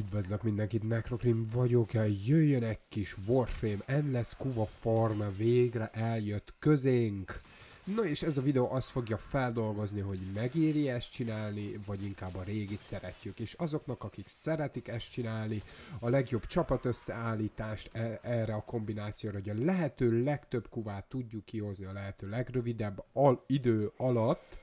Üdvözlök mindenkit, Necrocrim vagyok, -e? jöjjön egy kis Warframe, Endless Kuva Farm végre eljött közénk. Na és ez a videó azt fogja feldolgozni, hogy megéri ezt csinálni, vagy inkább a régit szeretjük. És azoknak, akik szeretik ezt csinálni, a legjobb összeállítást e erre a kombinációra, hogy a lehető legtöbb kuvát tudjuk kihozni a lehető legrövidebb al idő alatt,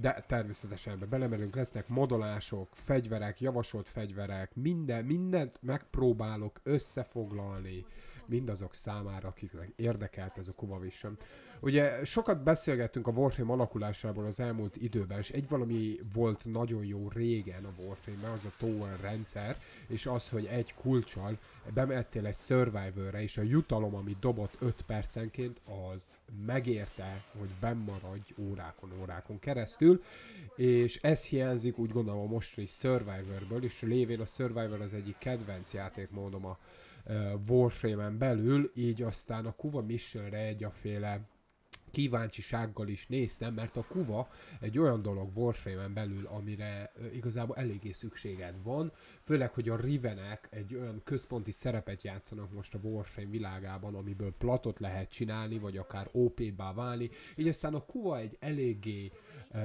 de természetesen ebbe belemerünk, lesznek modolások, fegyverek, javasolt fegyverek, minden, mindent megpróbálok összefoglalni mindazok számára, akiknek érdekelt ez a Kumavision. Ugye sokat beszélgettünk a Warframe alakulásából az elmúlt időben, és egy valami volt nagyon jó régen a warframe az a Tower rendszer, és az, hogy egy kulcsal bemettél egy survivor és a jutalom, ami dobott 5 percenként, az megérte, hogy bemaradj órákon, órákon keresztül, és ez hiányzik úgy gondolom a mostani Survivorből, és lévén a Survivor az egyik kedvenc játékmódom a Warframe-en belül, így aztán a Kuva Mission-re egy a féle kíváncsisággal is néztem, mert a kuva egy olyan dolog Warframe-en belül, amire igazából eléggé szükséged van, főleg, hogy a Rivenek egy olyan központi szerepet játszanak most a Warframe világában, amiből platot lehet csinálni, vagy akár OP-bá válni, így aztán a kuva egy eléggé uh,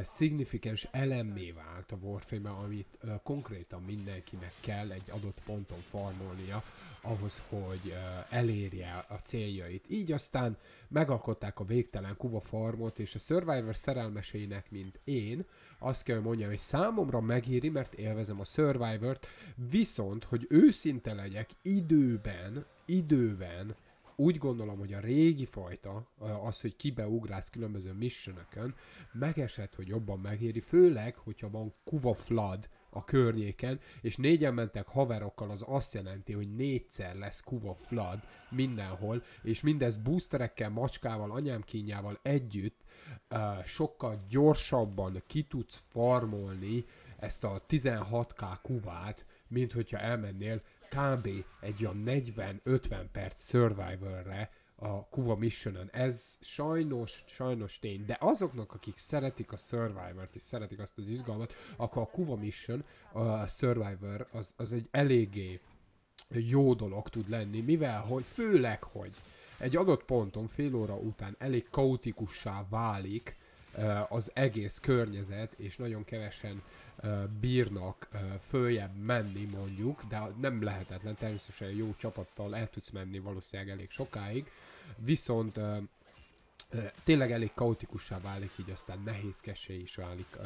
szignifikáns elemmé vált a warframe amit konkrétan mindenkinek kell egy adott ponton farmolnia ahhoz, hogy elérje a céljait. Így aztán megalkották a végtelen Kuba farmot, és a Survivor szerelmeseinek, mint én, azt kell mondjam, hogy számomra megéri, mert élvezem a Survivor-t, viszont, hogy őszinte legyek, időben, időben úgy gondolom, hogy a régi fajta, az, hogy kibeugrász különböző missionökön, megesett, hogy jobban megéri, főleg, hogyha van kuva flood, a környéken, és négyen mentek haverokkal, az azt jelenti, hogy négyszer lesz kuva flood mindenhol, és mindez boosterekkel, macskával, anyám kínjával együtt uh, sokkal gyorsabban ki tudsz farmolni ezt a 16k kuvát, mint hogyha elmennél kb. egy olyan 40-50 perc Survivorre a Kuva mission Ez sajnos, sajnos tény, de azoknak, akik szeretik a Survivor-t és szeretik azt az izgalmat, akkor a Kuva Mission, a Survivor, az, az egy eléggé jó dolog tud lenni, mivel hogy főleg, hogy egy adott ponton fél óra után elég kaotikussá válik Eh, az egész környezet, és nagyon kevesen eh, bírnak eh, följebb menni mondjuk, de nem lehetetlen, természetesen jó csapattal el tudsz menni valószínűleg elég sokáig, viszont tényleg elég kaotikussá válik, így aztán nehézkesé is válik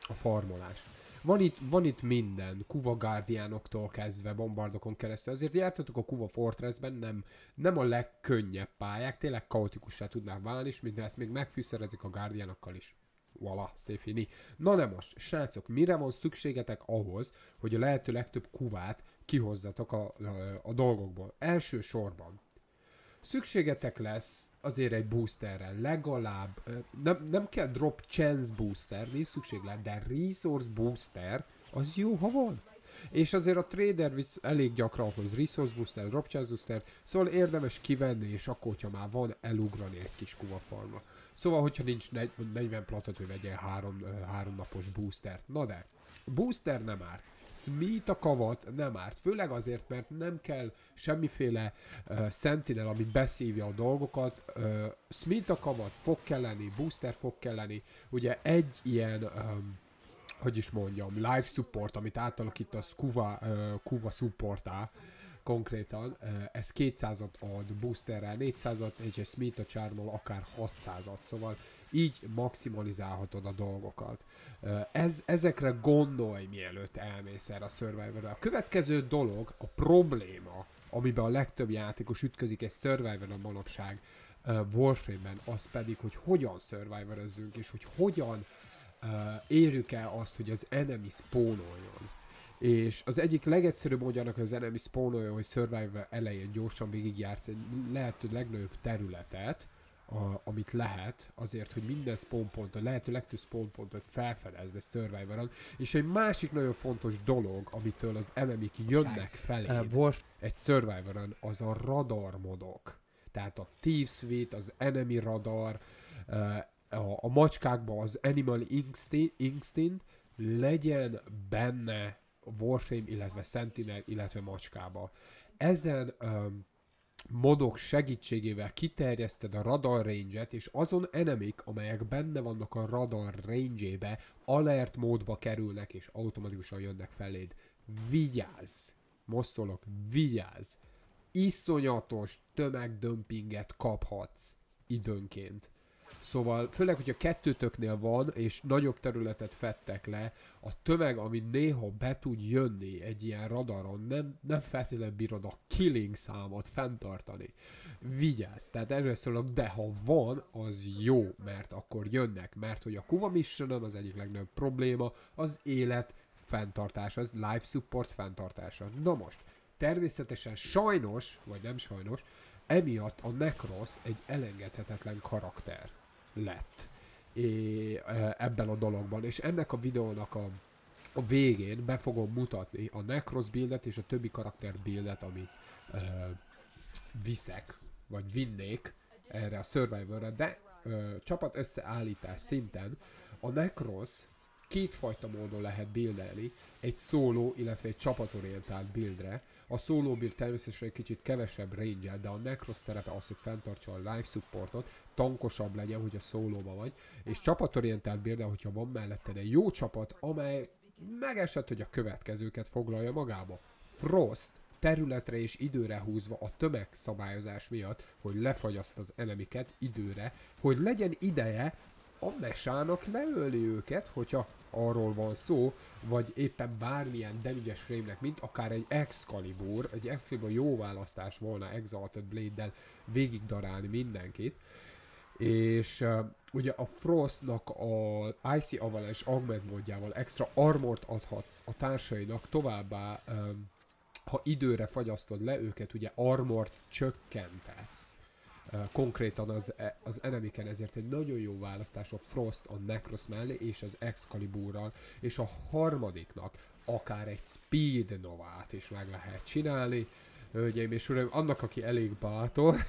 a farmolás van itt, van itt minden, Kuva Guardianoktól kezdve, bombardokon keresztül. Azért jártatok a Kuva Fortressben, nem, nem a legkönnyebb pályák, tényleg kaotikussá tudnák válni, és minden ezt még megfűszerezik a Guardianokkal is. szép széfini. Na de most, srácok, mire van szükségetek ahhoz, hogy a lehető legtöbb kuvát kihozzatok a, a, a dolgokból? Elsősorban szükségetek lesz azért egy boosterre, legalább, nem, nem kell drop chance booster, nincs szükség lehet, de resource booster, az jó, ha van. És azért a trader visz elég gyakran hoz resource booster, drop chance booster, szóval érdemes kivenni, és akkor, hogyha már van, elugrani egy kis kuvafarma. Szóval, hogyha nincs 40 platot, hogy vegyél három, három napos boostert. Na de, booster nem árt mit a kavat, nem árt. Főleg azért, mert nem kell semmiféle uh, sentinel, amit beszívja a dolgokat. Uh, Smith a kavat, fog kelleni, booster fog kelleni. Ugye egy ilyen... Um, hogy is mondjam, live support, amit átalakít a Kuva, uh, Kuva supportá, konkrétan, uh, ez 200-at ad boosterrel, 400-at, egy Smith a csármol akár 600-at, szóval uh, így maximalizálhatod a dolgokat. Ez, ezekre gondolj, mielőtt elmész erre a survivor -re. A következő dolog, a probléma, amiben a legtöbb játékos ütközik egy survivor a manapság Warframe-ben, az pedig, hogy hogyan survivor és hogy hogyan érjük el azt, hogy az enemy spónoljon. És az egyik legegyszerűbb módja annak, hogy az enemy spawnolja, hogy Survivor elején gyorsan végigjársz egy lehető legnagyobb területet, a, amit lehet, azért, hogy minden a lehető legtöbb spawnpontot felfedezd egy survivor és egy másik nagyon fontos dolog, amitől az enemik jönnek felé uh, eh, egy survivor az a radar modok. Tehát a Thief Suite, az enemy radar, eh, a, a macskákban az Animal Instinct, Instinct legyen benne Warframe, illetve Sentinel, illetve macskába. Ezen um, modok segítségével kiterjeszted a radar range és azon enemik, amelyek benne vannak a radar range alert módba kerülnek, és automatikusan jönnek feléd. Vigyázz! Most szólok, vigyázz! Iszonyatos tömegdömpinget kaphatsz időnként. Szóval főleg, hogyha kettőtöknél van, és nagyobb területet fettek le, a tömeg, ami néha be tud jönni egy ilyen radaron, nem, nem feltétlenül bírod a killing számot fenntartani. Vigyázz! Tehát erről szólok, de ha van, az jó, mert akkor jönnek. Mert hogy a Kuva mission az egyik legnagyobb probléma, az élet fenntartása, az life support fenntartása. Na most, természetesen sajnos, vagy nem sajnos, emiatt a Necros egy elengedhetetlen karakter lett e, ebben a dologban. És ennek a videónak a, a végén be fogom mutatni a Necros buildet és a többi karakter buildet, amit ö, e, viszek, vagy vinnék erre a Survivorra, de ö, e, csapat összeállítás szinten a Necros kétfajta módon lehet buildelni, egy szóló, illetve egy csapatorientált buildre. A szóló build természetesen egy kicsit kevesebb range de a Necros szerepe az, hogy fenntartsa a life supportot, tankosabb legyen, hogyha szólóba vagy, és csapatorientált bírda, hogyha van melletted egy jó csapat, amely megesett, hogy a következőket foglalja magába. Frost, területre és időre húzva a tömegszabályozás miatt, hogy lefagyaszt az enemiket időre, hogy legyen ideje a mesának ne őket, hogyha arról van szó, vagy éppen bármilyen demigyes rémnek, mint akár egy Excalibur, egy Excalibur jó választás volna Exalted Blade-del végigdarálni mindenkit, és uh, ugye a Frostnak a Icy Avalanche augment módjával extra armort adhatsz a társainak, továbbá um, ha időre fagyasztod le őket, ugye armort csökkentesz uh, konkrétan az, e, az enemiken, ezért egy nagyon jó választás a Frost a Necros mellé és az Excaliburral, és a harmadiknak akár egy Speed Novát is meg lehet csinálni, hölgyeim és uraim, annak, aki elég bátor,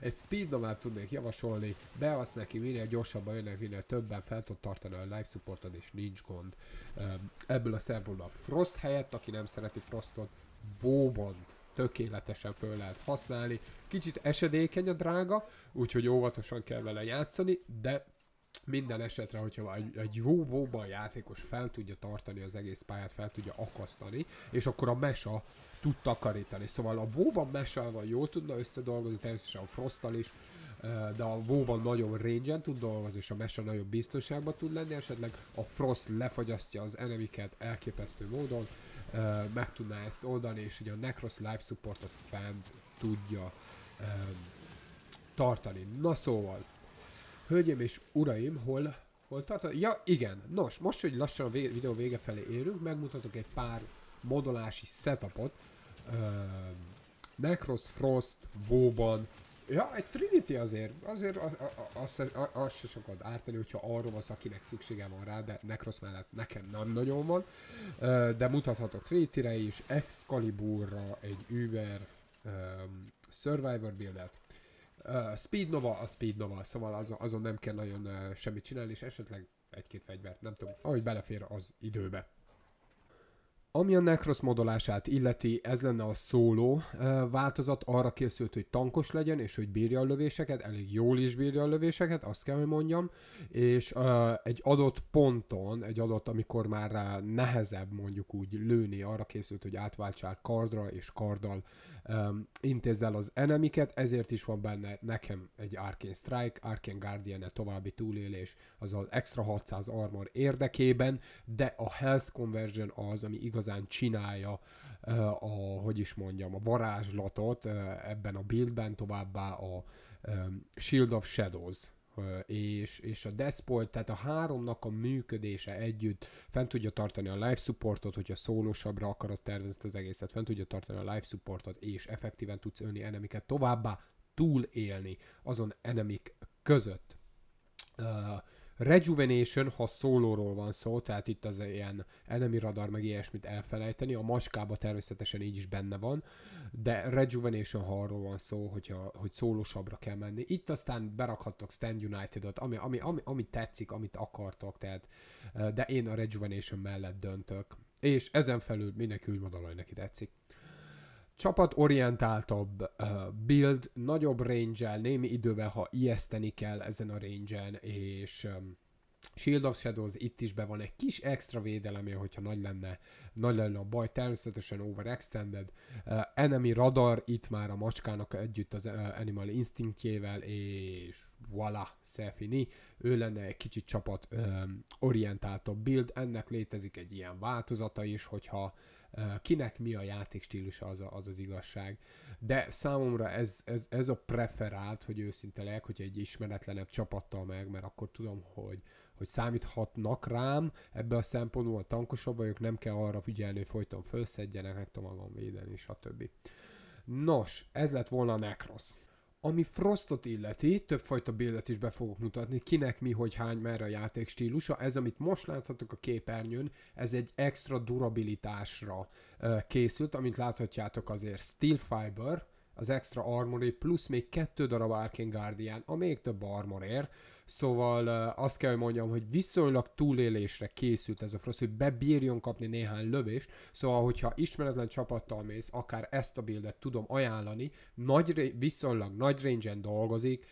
egy speednomát tudnék javasolni, beasz neki, minél gyorsabban jönnek, minél többen fel tud tartani a live supportod, és nincs gond. Ebből a szempontból a Frost helyett, aki nem szereti Frostot, Vóbond tökéletesen föl lehet használni. Kicsit esedékeny a drága, úgyhogy óvatosan kell vele játszani, de minden esetre, hogyha egy, egy jó vóban játékos fel tudja tartani az egész pályát, fel tudja akasztani, és akkor a mesa tud takarítani. Szóval a Vóban ban jól tudna összedolgozni, természetesen a Frosttal is, de a Vóban nagyon range tud dolgozni, és a mese nagyon biztonságban tud lenni, esetleg a Frost lefagyasztja az enemiket elképesztő módon, meg tudná ezt oldani, és ugye a Necros Life Supportot fent tudja tartani. Na szóval, hölgyeim és uraim, hol hol Ja, igen. Nos, most, hogy lassan a videó vége felé érünk, megmutatok egy pár modolási setupot, uh, Necros, Frost, Bóban. Ja, egy Trinity azért, azért azt az, az, az se sokat ártani, hogyha arról az, akinek szüksége van rá, de Necros mellett nekem nem nagyon van. Uh, de mutathatok Trinity-re is, Excaliburra egy Uber um, Survivor Build-et. Uh, Speed Nova a Speed Nova, szóval az azon nem kell nagyon uh, semmit csinálni, és esetleg egy-két fegyvert, nem tudom, ahogy belefér az időbe. Ami a Necros modolását illeti, ez lenne a szóló változat, arra készült, hogy tankos legyen, és hogy bírja a lövéseket, elég jól is bírja a lövéseket, azt kell, hogy mondjam, és egy adott ponton, egy adott, amikor már nehezebb mondjuk úgy lőni, arra készült, hogy átváltsál kardra, és karddal intézzel az enemiket, ezért is van benne nekem egy Arcane Strike, Arcane guardian -e további túlélés, az az extra 600 armor érdekében, de a Health Conversion az, ami igaz igazán csinálja a, hogy is mondjam, a varázslatot ebben a buildben, továbbá a Shield of Shadows és, és a Despoil, tehát a háromnak a működése együtt fent tudja tartani a life supportot, hogyha szólósabbra akarod tervezni az egészet, fent tudja tartani a life supportot, és effektíven tudsz ölni enemiket, továbbá túlélni azon enemik között. Uh, Rejuvenation, ha szólóról van szó, tehát itt az ilyen enemy radar, meg ilyesmit elfelejteni, a maskába természetesen így is benne van, de Rejuvenation, ha arról van szó, hogyha, hogy szólósabbra kell menni. Itt aztán berakhattok Stand United-ot, ami, ami, ami, ami tetszik, amit akartok, tehát, de én a Rejuvenation mellett döntök. És ezen felül mindenki úgy mond, hogy neki tetszik csapatorientáltabb build, nagyobb range némi idővel, ha ijeszteni kell ezen a range és Shield of Shadows itt is be van egy kis extra védelem hogyha nagy lenne, nagy lenne a baj, természetesen overextended. Uh, enemy radar itt már a macskának együtt az uh, Animal Instinctjével, és voilà, Szefini, Ő lenne egy kicsit csapat um, orientáltabb build, ennek létezik egy ilyen változata is, hogyha kinek mi a játékstílusa, az, a, az az igazság. De számomra ez, ez, ez a preferált, hogy őszinte legyek, hogy egy ismeretlenebb csapattal meg, mert akkor tudom, hogy, hogy számíthatnak rám, ebbe a szempontból tankosabb vagyok, nem kell arra figyelni, hogy folyton felszedjenek, meg tudom magam védeni, stb. Nos, ez lett volna a Necrosz. Ami Frostot illeti, többfajta bildet is be fogok mutatni, kinek mi, hogy hány, merre a játék stílusa. Ez, amit most láthatok a képernyőn, ez egy extra durabilitásra készült, amit láthatjátok azért Steel Fiber, az extra armory, plusz még kettő darab Arcane Guardian, a még több armorért, Szóval azt kell, hogy mondjam, hogy viszonylag túlélésre készült ez a Frost, hogy bebírjon kapni néhány lövést, szóval hogyha ismeretlen csapattal mész, akár ezt a bildet tudom ajánlani, nagy, viszonylag nagy range dolgozik,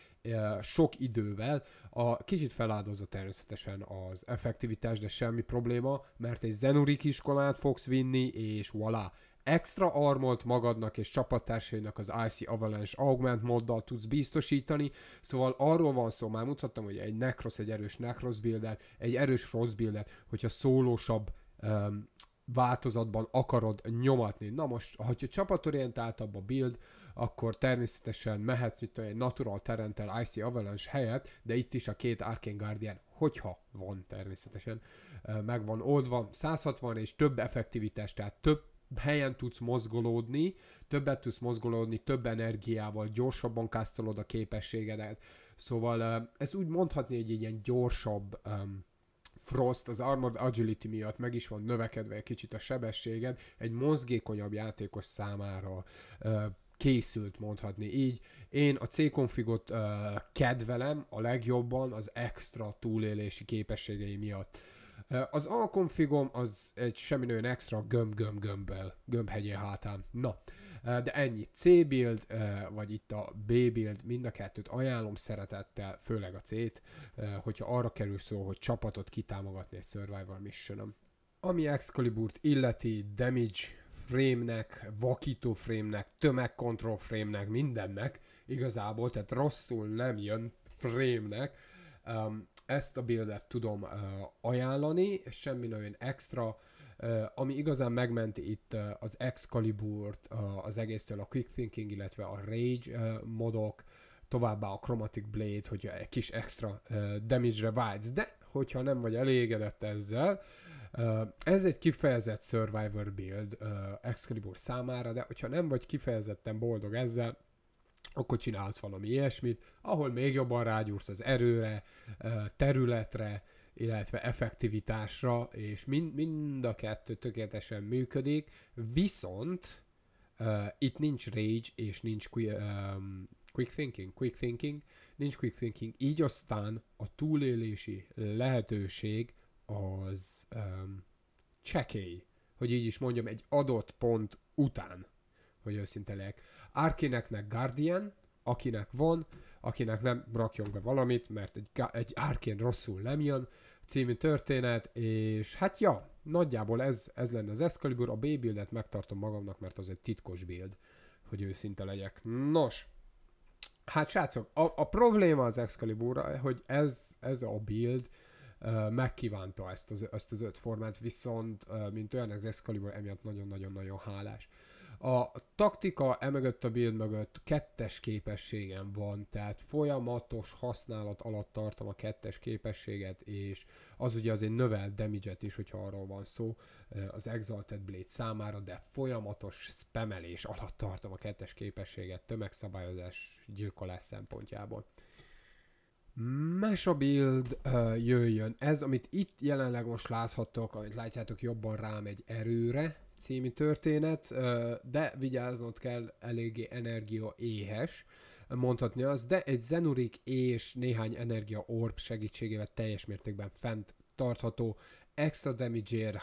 sok idővel, a kicsit feláldozza természetesen az effektivitás, de semmi probléma, mert egy zenurik iskolát fogsz vinni, és voilà, Extra armolt magadnak és csapattársainak az IC Avalanche augment moddal tudsz biztosítani, szóval arról van szó, már mutattam, hogy egy Necros, egy erős Necros buildet, egy erős Rossz buildet, hogyha szólósabb um, változatban akarod nyomatni. Na most, ha csapatorientáltabb a build, akkor természetesen mehetsz itt egy Natural Terrentel IC Avalanche helyett, de itt is a két Arcane Guardian, hogyha van természetesen, megvan van oldva, 160 és több effektivitás, tehát több helyen tudsz mozgolódni, többet tudsz mozgolódni, több energiával, gyorsabban kásztolod a képességedet. Szóval ez úgy mondhatni, hogy egy ilyen gyorsabb um, Frost az Armored Agility miatt meg is van növekedve egy kicsit a sebességed, egy mozgékonyabb játékos számára uh, készült mondhatni így. Én a C-konfigot uh, kedvelem a legjobban az extra túlélési képességei miatt. Uh, az alkonfigom az egy semmi nagyon extra gömb-gömb-gömbbel, gömbhegyél hátán. Na, de ennyi. C-build, vagy itt a B-build, mind a kettőt ajánlom szeretettel, főleg a C-t, hogyha arra kerül szó, hogy csapatot kitámogatni egy Survival mission Ami Excaliburt illeti, damage frame-nek, vakító frame-nek, tömegkontroll frame-nek, mindennek igazából, tehát rosszul nem jön frame-nek, um, ezt a buildet tudom uh, ajánlani, és semmi nagyon extra, uh, ami igazán megmenti itt uh, az Excalibur-t, uh, az egésztől a Quick Thinking, illetve a Rage uh, modok, továbbá a Chromatic Blade, hogy egy kis extra uh, damage-re vágysz, de hogyha nem vagy elégedett ezzel, uh, ez egy kifejezett Survivor build uh, Excalibur számára, de hogyha nem vagy kifejezetten boldog ezzel, akkor csinálsz valami ilyesmit, ahol még jobban rágyúrsz az erőre, területre, illetve effektivitásra, és mind, mind a kettő tökéletesen működik, viszont uh, itt nincs rage, és nincs qui- um, quick thinking, quick thinking, nincs quick thinking, így aztán a túlélési lehetőség az um, csekély, hogy így is mondjam, egy adott pont után hogy őszinte legyek. Árkéneknek Guardian, akinek van, akinek nem rakjon be valamit, mert egy, egy Arkén rosszul nem jön, című történet, és hát ja, nagyjából ez, ez lenne az Excalibur, a B-buildet megtartom magamnak, mert az egy titkos build, hogy őszinte legyek. Nos, hát srácok, a, a probléma az excalibur hogy ez, ez a build, Uh, megkívánta ezt az, ezt az öt formát, viszont uh, mint olyan az Excalibur emiatt nagyon-nagyon-nagyon hálás. A taktika emögött a build mögött kettes képességem van, tehát folyamatos használat alatt tartom a kettes képességet, és az ugye azért növel damage is, hogyha arról van szó az Exalted Blade számára, de folyamatos spemelés alatt tartom a kettes képességet tömegszabályozás gyilkolás szempontjából. a build jöjjön. Ez, amit itt jelenleg most láthatok, amit látjátok, jobban rám egy erőre, című történet, de vigyáznod kell, eléggé energia éhes, mondhatni az, de egy zenurik és néhány energia orb segítségével teljes mértékben fent tartható extra damage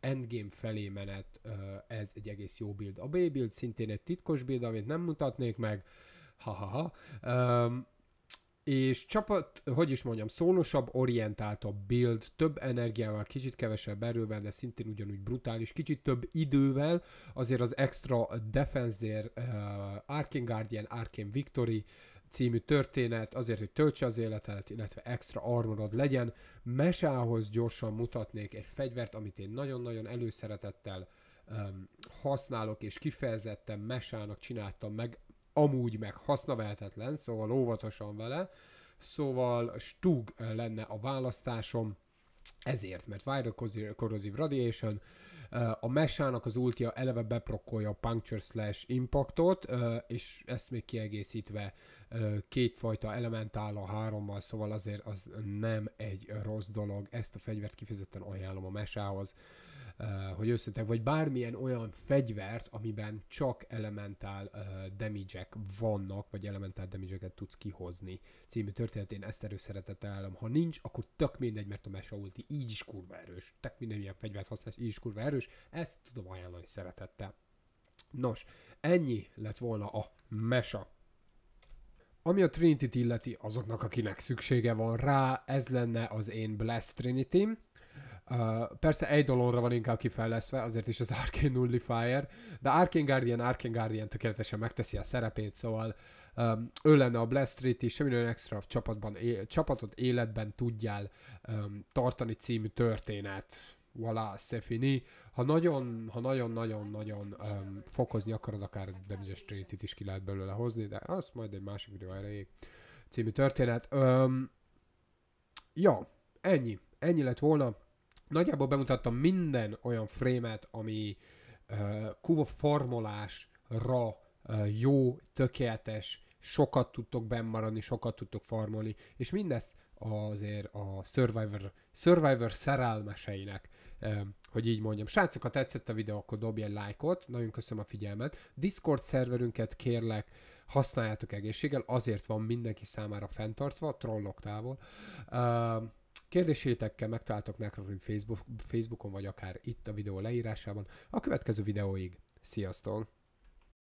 endgame felé menet, ez egy egész jó build. A B build szintén egy titkos build, amit nem mutatnék meg, ha-ha-ha és csapat, hogy is mondjam, szónosabb, orientáltabb build, több energiával, kicsit kevesebb erővel, de szintén ugyanúgy brutális, kicsit több idővel, azért az extra defenzér, uh, eh, Arkane Guardian, Arkane Victory, című történet, azért, hogy töltse az életet, illetve extra armorod legyen. Mesához gyorsan mutatnék egy fegyvert, amit én nagyon-nagyon előszeretettel um, használok, és kifejezetten mesának csináltam meg amúgy meg hasznavehetetlen, szóval óvatosan vele. Szóval Stug lenne a választásom ezért, mert Viral Corrosive Radiation eh, a mesának az ultia eleve beprokkolja a Puncture Slash impactot, eh, és ezt még kiegészítve eh, kétfajta elementál a hárommal, szóval azért az nem egy rossz dolog. Ezt a fegyvert kifejezetten ajánlom a mesához hogy összetek, vagy bármilyen olyan fegyvert, amiben csak elementál damage vannak, vagy elementál damage tudsz kihozni című történetén ezt erőszeretettel állom. Ha nincs, akkor tök mindegy, mert a Mesa ulti így is kurva erős. Tök minden ilyen fegyvert használsz, így is kurva erős. Ezt tudom ajánlani szeretettel. Nos, ennyi lett volna a Mesa ami a Trinity-t illeti, azoknak, akinek szüksége van rá, ez lenne az én Blast Trinity-m. Uh, persze egy dolonra van inkább kifejlesztve, azért is az Arcane Nullifier, de Arcane Guardian, Arcane Guardian tökéletesen megteszi a szerepét, szóval um, ő lenne a Blast Street is, semmi olyan extra csapatban, é- csapatot életben tudjál um, tartani című történet. Voilà, szefini, Ha nagyon, ha nagyon-nagyon-nagyon um, fokozni akarod, akár Damage Street-it is ki lehet belőle hozni, de az majd egy másik videó erejéig című történet. Um, ja, ennyi. Ennyi lett volna nagyjából bemutattam minden olyan frémet, ami uh, kuva farmolásra uh, jó, tökéletes, sokat tudtok bennmaradni, sokat tudtok farmolni, és mindezt azért a Survivor, Survivor szerelmeseinek, hogy így mondjam. Srácok, ha tetszett a videó, akkor dobj egy lájkot, nagyon köszönöm a figyelmet. Discord szerverünket kérlek, használjátok egészséggel, azért van mindenki számára fenntartva, trollok távol. Kérdésétekkel megtaláltok nekünk Facebook, Facebookon, vagy akár itt a videó leírásában. A következő videóig. Sziasztok!